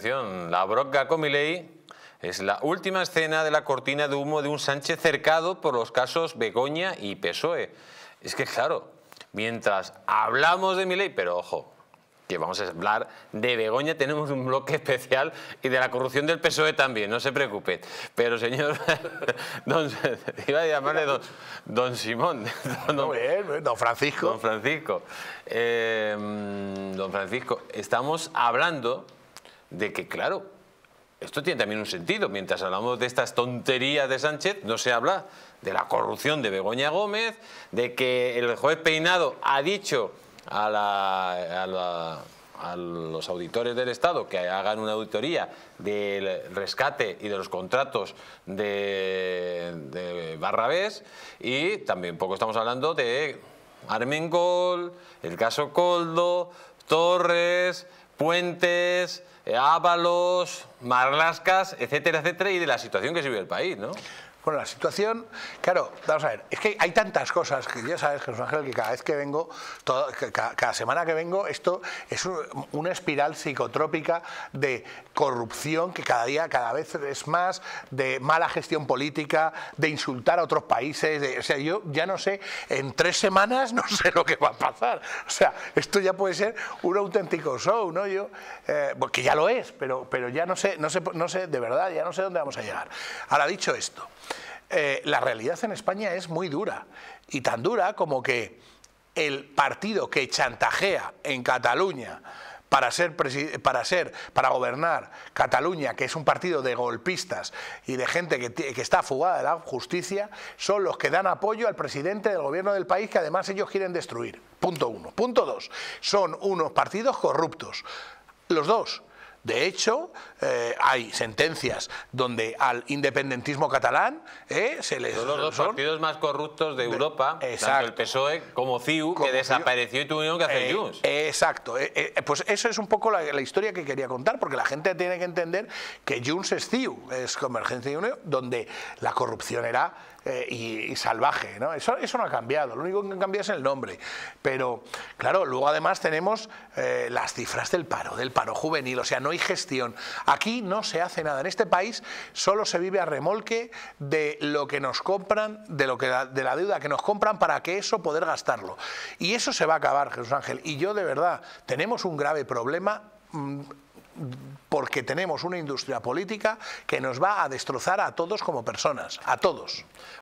La broca con Milei es la última escena de la cortina de humo de un Sánchez cercado por los casos Begoña y PSOE. Es que claro, mientras hablamos de Milei, pero ojo, que vamos a hablar de Begoña, tenemos un bloque especial y de la corrupción del PSOE también, no se preocupe. Pero señor, don, iba a llamarle don, Simón. Don, don, Francisco. Don Francisco. Eh, mm, don Francisco, estamos hablando de que, claro, esto tiene también un sentido. Mientras hablamos de estas tonterías de Sánchez, no se habla de la corrupción de Begoña Gómez, de que el juez Peinado ha dicho a, los auditores del Estado que hagan una auditoría del rescate y de los contratos de, Barrabés y también poco estamos hablando de Armengol, el caso Coldo, Torres, Puentes... Eh, Ábalos, marlascas, etcétera, etcétera, y de la situación que se vive el país, ¿no? Bueno, la situación, claro, vamos a ver, es que hay tantas cosas que ya sabes, Jesús Ángel, que cada vez que vengo, cada, semana que vengo, esto es una espiral psicotrópica de corrupción que cada día, cada vez es más, de mala gestión política, de insultar a otros países, o sea, yo ya no sé, en tres semanas no sé lo que va a pasar, o sea, esto ya puede ser un auténtico show, ¿no? Yo, eh, porque pues ya lo es, pero, pero ya no sé no sé, no sé, de verdad, ya no sé dónde vamos a llegar. Ahora, dicho esto, eh, la realidad en España es muy dura, y tan dura como que el partido que chantajea en Cataluña para ser, para ser, para gobernar Cataluña, que es un partido de golpistas y de gente que, que, está fugada de la justicia, son los que dan apoyo al presidente del gobierno del país que además ellos quieren destruir. Punto uno. Punto dos, son unos partidos corruptos. Los dos, de hecho, eh, hay sentencias donde al independentismo catalán eh, se les... Son los dos partidos más corruptos de Europa, el PSOE como CIU, que desapareció y tuvieron que hacer eh, Junts. exacto. pues eso es un poco la, historia que quería contar, porque la gente tiene que entender que Junts es CIU, es Convergencia de Unión, donde la corrupción era y, salvaje. ¿no? Eso, eso no ha cambiado, lo único que cambia es el nombre. Pero, claro, luego además tenemos las cifras del paro, del paro juvenil. O sea, no hay gestión. Aquí no se hace nada. En este país solo se vive a remolque de lo que nos compran, de, lo que, de la deuda que nos compran para que eso poder gastarlo. Y eso se va a acabar, Jesús Ángel. Y yo de verdad, tenemos un grave problema mm, porque tenemos una industria política que nos va a destrozar a todos como personas, a todos.